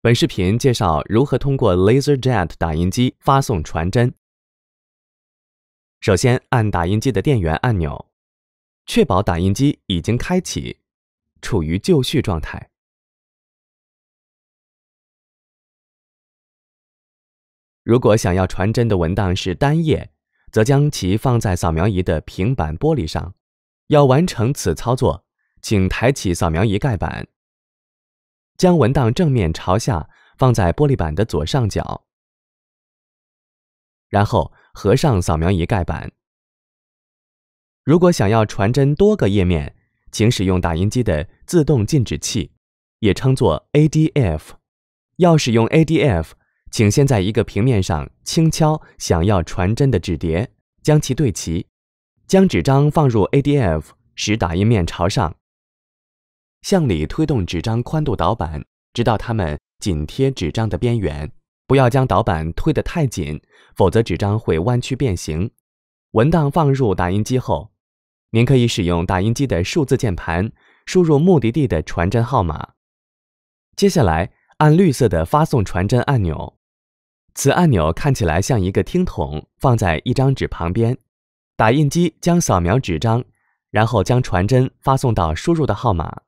本视频介绍如何通过 LaserJet 打印机发送传真。首先按打印机的电源按钮，确保打印机已经开启，处于就绪状态。如果想要传真的文档是单页，则将其放在扫描仪的平板玻璃上。要完成此操作，请抬起扫描仪盖板。将文档正面朝下放在玻璃板的左上角，然后合上扫描仪盖板。如果想要传真多个页面，请使用打印机的自动进纸器，也称作 ADF。要使用 ADF，请先在一个平面上轻敲想要传真的纸叠，将其对齐，将纸张放入 ADF，使打印面朝上。向里推动纸张宽度导板，直到它们紧贴纸张的边缘。不要将导板推得太紧，否则纸张会弯曲变形。文档放入打印机后，您可以使用打印机的数字键盘输入目的地的传真号码。接下来按绿色的发送传真按钮，此按钮看起来像一个听筒，放在一张纸旁边。打印机将扫描纸张，然后将传真发送到输入的号码。